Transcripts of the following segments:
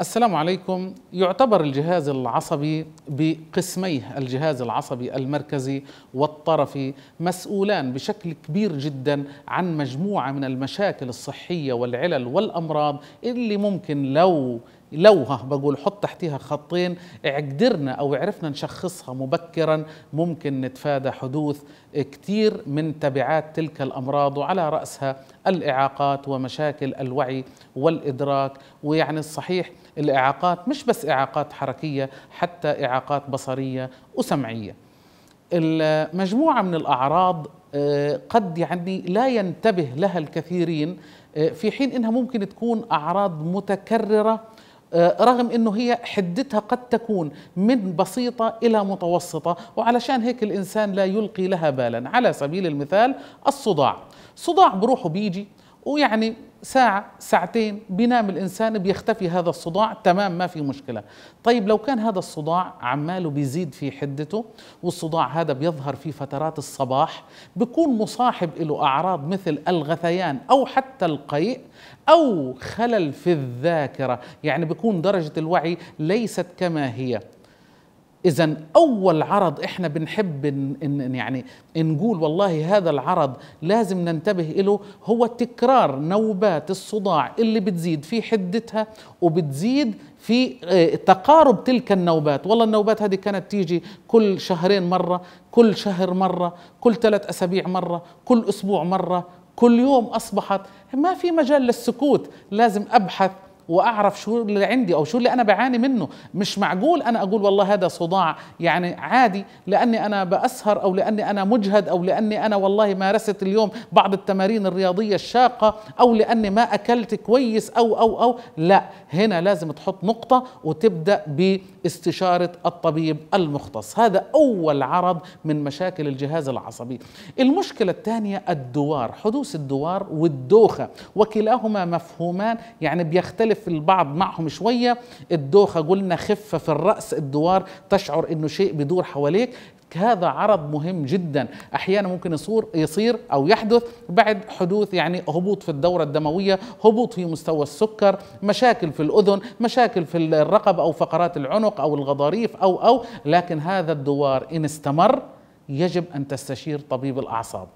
السلام عليكم يعتبر الجهاز العصبي بقسميه الجهاز العصبي المركزي والطرفي مسؤولان بشكل كبير جدا عن مجموعه من المشاكل الصحيه والعلل والامراض اللي ممكن لو لوها بقول حط تحتها خطين قدرنا او عرفنا نشخصها مبكرا ممكن نتفادى حدوث كثير من تبعات تلك الامراض وعلى راسها الاعاقات ومشاكل الوعي والادراك ويعني الصحيح الإعاقات مش بس إعاقات حركية حتى إعاقات بصرية وسمعية مجموعة من الأعراض آه، قد يعني لا ينتبه لها الكثيرين آه، في حين انها ممكن تكون اعراض متكرره آه، رغم انه هي حدتها قد تكون من بسيطه الى متوسطه وعلشان هيك الانسان لا يلقي لها بالا على سبيل المثال الصداع صداع بروحه بيجي ويعني ساعة ساعتين بينام الإنسان بيختفي هذا الصداع تمام ما في مشكلة طيب لو كان هذا الصداع عماله بيزيد في حدته والصداع هذا بيظهر في فترات الصباح بيكون مصاحب له أعراض مثل الغثيان أو حتى القيء أو خلل في الذاكرة يعني بيكون درجة الوعي ليست كما هي اذا اول عرض احنا بنحب إن, يعني نقول والله هذا العرض لازم ننتبه له هو تكرار نوبات الصداع اللي بتزيد في حدتها وبتزيد في آه، تقارب تلك النوبات والله النوبات هذه كانت تيجي كل شهرين مرة كل شهر مرة كل ثلاث أسابيع مرة كل أسبوع مرة كل يوم أصبحت ما في مجال للسكوت لازم أبحث واعرف شو اللي عندي او شو اللي انا بعاني منه مش معقول انا اقول والله هذا صداع يعني عادي لاني انا باسهر او لاني انا مجهد او لاني انا والله مارست اليوم بعض التمارين الرياضيه الشاقه او لاني ما اكلت كويس او او او لا هنا لازم تحط نقطه وتبدا باستشاره الطبيب المختص هذا اول عرض من مشاكل الجهاز العصبي المشكله الثانيه الدوار حدوث الدوار والدوخه وكلاهما مفهومان يعني بيختلف يختلف البعض معهم شوية الدوخة قلنا خفة في الرأس الدوار تشعر أنه شيء بيدور حواليك هذا عرض مهم جدا احيانا ممكن يصور يصير او يحدث بعد حدوث يعني هبوط في الدوره الدمويه هبوط في مستوى السكر مشاكل في الاذن مشاكل في الرقبه او فقرات العنق او الغضاريف او او لكن هذا الدوار ان استمر يجب ان تستشير طبيب الاعصاب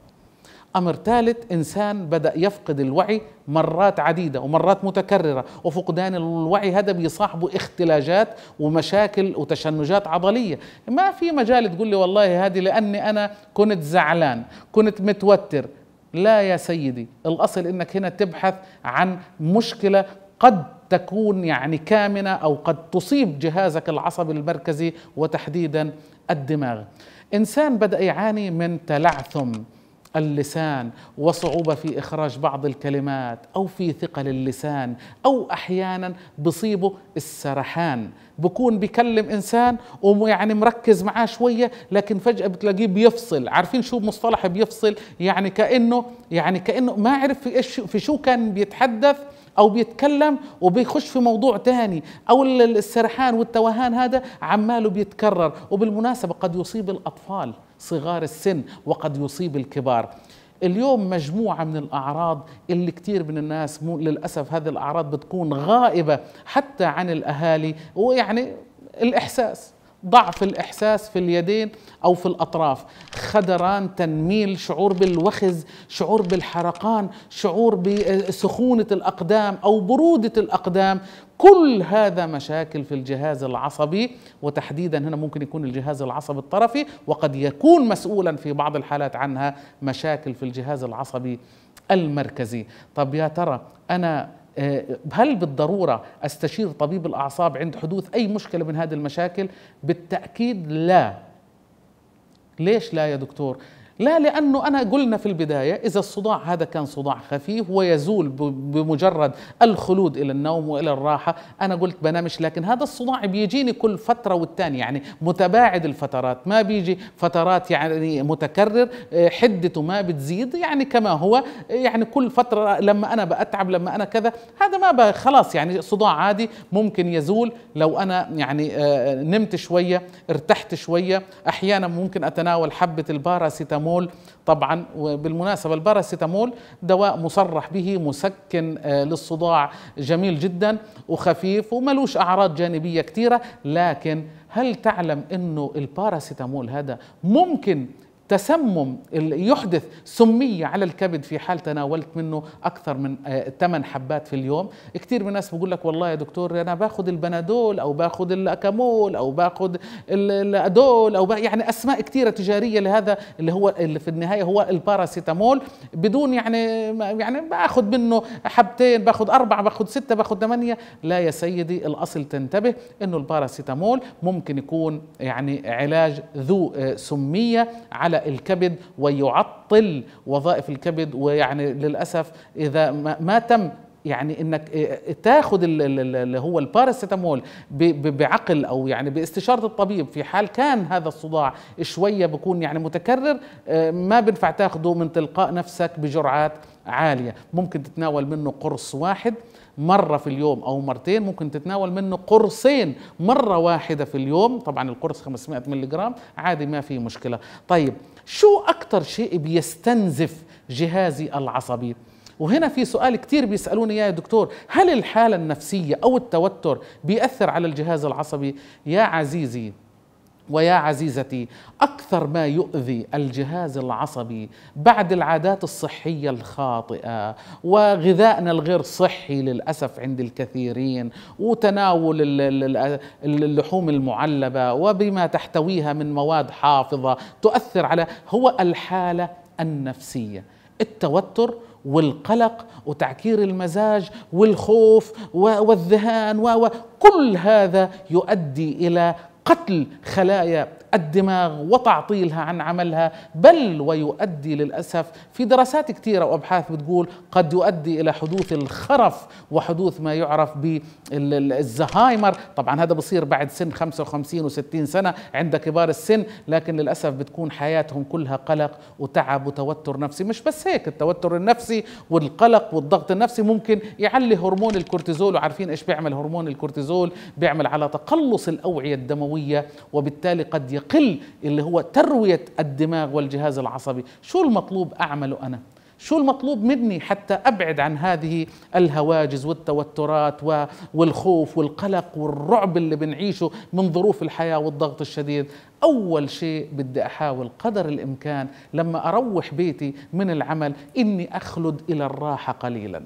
أمر ثالث إنسان بدأ يفقد الوعي مرات عديدة ومرات متكررة وفقدان الوعي هذا بيصاحبه اختلاجات ومشاكل وتشنجات عضلية ما في مجال تقول لي والله هذه لأني أنا كنت زعلان كنت متوتر لا يا سيدي الأصل أنك هنا تبحث عن مشكلة قد تكون يعني كامنة أو قد تصيب جهازك العصبي المركزي وتحديدا الدماغ إنسان بدأ يعاني من تلعثم اللسان وصعوبه في اخراج بعض الكلمات او في ثقل اللسان او احيانا بصيبه السرحان بكون بكلم انسان ويعني مركز معاه شويه لكن فجاه بتلاقيه بيفصل عارفين شو مصطلح بيفصل يعني كانه يعني كانه ما عرف في ايش في شو كان بيتحدث او بيتكلم وبيخش في موضوع تاني او السرحان والتوهان هذا عماله بيتكرر وبالمناسبه قد يصيب الاطفال صغار السن وقد يصيب الكبار اليوم مجموعة من الأعراض اللي كتير من الناس مو للأسف هذه الأعراض بتكون غائبة حتى عن الأهالي ويعني الإحساس ضعف الإحساس في اليدين أو في الأطراف خدران تنميل شعور بالوخز شعور بالحرقان شعور بسخونة الأقدام أو برودة الأقدام كل هذا مشاكل في الجهاز العصبي وتحديدا هنا ممكن يكون الجهاز العصبي الطرفي وقد يكون مسؤولا في بعض الحالات عنها مشاكل في الجهاز العصبي المركزي طب يا ترى انا آه، هل بالضروره استشير طبيب الاعصاب عند حدوث اي مشكله من هذه المشاكل بالتاكيد لا ليش لا يا دكتور لا لأنه أنا قلنا في البداية إذا الصداع هذا كان صداع خفيف ويزول بمجرد الخلود إلى النوم وإلى الراحة أنا قلت بنامش لكن هذا الصداع بيجيني كل فترة والتانية يعني متباعد الفترات ما بيجي فترات يعني متكرر آه، حدته ما بتزيد يعني كما هو آه، يعني كل فترة لما أنا بأتعب لما أنا كذا هذا ما خلاص يعني صداع عادي ممكن يزول لو أنا يعني آه، نمت شوية ارتحت شوية أحيانا ممكن أتناول حبة الباراسيتامول الباراسيتامول طبعا وبالمناسبة الباراسيتامول دواء مصرح به مسكن آه، للصداع جميل جدا وخفيف وملوش أعراض جانبية كثيرة لكن هل تعلم أنه الباراسيتامول هذا ممكن تسمم يحدث سمية على الكبد في حال تناولت منه أكثر من 8 آه، حبات في اليوم كثير من الناس بقول لك والله يا دكتور أنا باخذ البنادول أو باخذ الأكامول أو باخذ الأدول أو يعني أسماء كثيرة تجارية لهذا اللي هو اللي في النهاية هو الباراسيتامول بدون يعني يعني باخذ منه حبتين باخذ أربعة باخذ ستة باخذ ثمانية لا يا سيدي الأصل تنتبه أنه الباراسيتامول ممكن يكون يعني علاج ذو آه، سمية على الكبد ويعطل وظائف الكبد ويعني للاسف اذا ما تم يعني انك إيه، إيه، تاخذ اللي هو الباراسيتامول بعقل او يعني باستشاره الطبيب في حال كان هذا الصداع شويه بكون يعني متكرر إيه، ما بنفع تاخذه من تلقاء نفسك بجرعات عاليه ممكن تتناول منه قرص واحد مرة في اليوم أو مرتين ممكن تتناول منه قرصين مرة واحدة في اليوم طبعا القرص 500 ملي جرام عادي ما في مشكلة طيب شو أكتر شيء بيستنزف جهازي العصبي؟ وهنا في سؤال كتير بيسألوني يا دكتور هل الحالة النفسية أو التوتر بيأثر على الجهاز العصبي؟ يا عزيزي ويا عزيزتي اكثر ما يؤذي الجهاز العصبي بعد العادات الصحيه الخاطئه وغذائنا الغير صحي للاسف عند الكثيرين وتناول اللحوم المعلبه وبما تحتويها من مواد حافظه تؤثر على هو الحاله النفسيه التوتر والقلق وتعكير المزاج والخوف والذهان وكل هذا يؤدي الى قتل خلايا الدماغ وتعطيلها عن عملها بل ويؤدي للأسف في دراسات كثيرة وأبحاث بتقول قد يؤدي إلى حدوث الخرف وحدوث ما يعرف بالزهايمر طبعا هذا بصير بعد سن 55 و60 سنة عند كبار السن لكن للأسف بتكون حياتهم كلها قلق وتعب وتوتر نفسي مش بس هيك التوتر النفسي والقلق والضغط النفسي ممكن يعلي هرمون الكورتيزول وعارفين ايش بيعمل هرمون الكورتيزول بيعمل على تقلص الأوعية الدموية وبالتالي قد يقل اللي هو تروية الدماغ والجهاز العصبي شو المطلوب أعمله أنا شو المطلوب مني حتى ابعد عن هذه الهواجز والتوترات والخوف والقلق والرعب اللي بنعيشه من ظروف الحياه والضغط الشديد اول شيء بدي احاول قدر الامكان لما اروح بيتي من العمل اني اخلد الى الراحه قليلا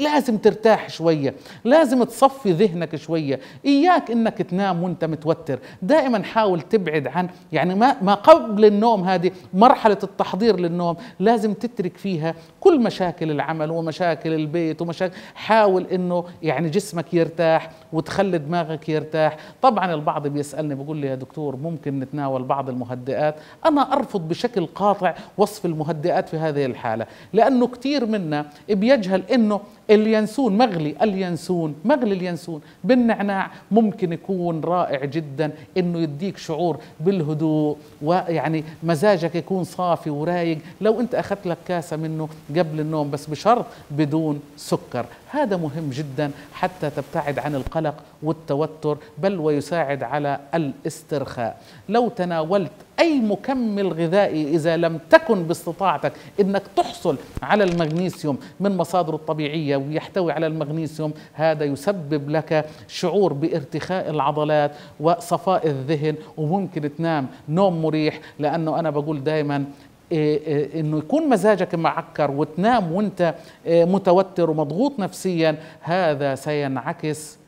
لازم ترتاح شويه لازم تصفي ذهنك شويه اياك انك تنام وانت متوتر دائما حاول تبعد عن يعني ما ما قبل النوم هذه مرحله التحضير للنوم لازم تترك فيها كل مشاكل العمل ومشاكل البيت ومشاكل حاول انه يعني جسمك يرتاح وتخلي دماغك يرتاح طبعا البعض بيسالني بيقول لي يا دكتور ممكن نتناول بعض المهدئات انا ارفض بشكل قاطع وصف المهدئات في هذه الحاله لانه كثير منا بيجهل انه اليانسون مغلي اليانسون مغلي اليانسون بالنعناع ممكن يكون رائع جدا انه يديك شعور بالهدوء ويعني مزاجك يكون صافي ورايق لو انت اخذت لك كاسه منه قبل النوم بس بشرط بدون سكر هذا مهم جدا حتى تبتعد عن القلق والتوتر بل ويساعد على الاسترخاء لو تناولت أي مكمل غذائي إذا لم تكن باستطاعتك أنك تحصل على المغنيسيوم من مصادره الطبيعية ويحتوي على المغنيسيوم هذا يسبب لك شعور بارتخاء العضلات وصفاء الذهن وممكن تنام نوم مريح لأنه أنا بقول دائما إيه، إيه، انه يكون مزاجك معكر وتنام وانت إيه، متوتر ومضغوط نفسيا هذا سينعكس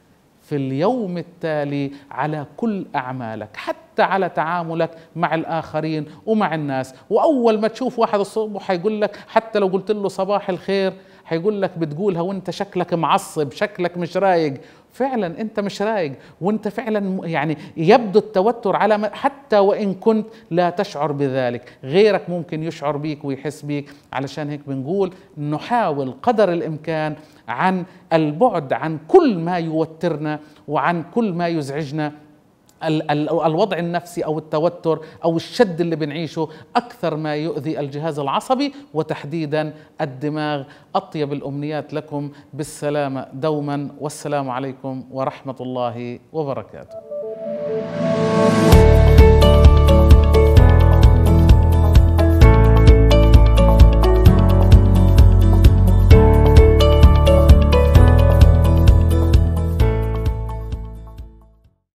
في اليوم التالي على كل اعمالك حتى على تعاملك مع الاخرين ومع الناس واول ما تشوف واحد الصبح يقول لك حتى لو قلت له صباح الخير هيقول لك بتقولها وانت شكلك معصب شكلك مش رايق فعلا انت مش رايق وانت فعلا يعني يبدو التوتر على حتى وان كنت لا تشعر بذلك غيرك ممكن يشعر بيك ويحس بيك علشان هيك بنقول نحاول قدر الامكان عن البعد عن كل ما يوترنا وعن كل ما يزعجنا الوضع النفسي او التوتر او الشد اللي بنعيشه اكثر ما يؤذي الجهاز العصبي وتحديدا الدماغ اطيب الامنيات لكم بالسلامه دوما والسلام عليكم ورحمه الله وبركاته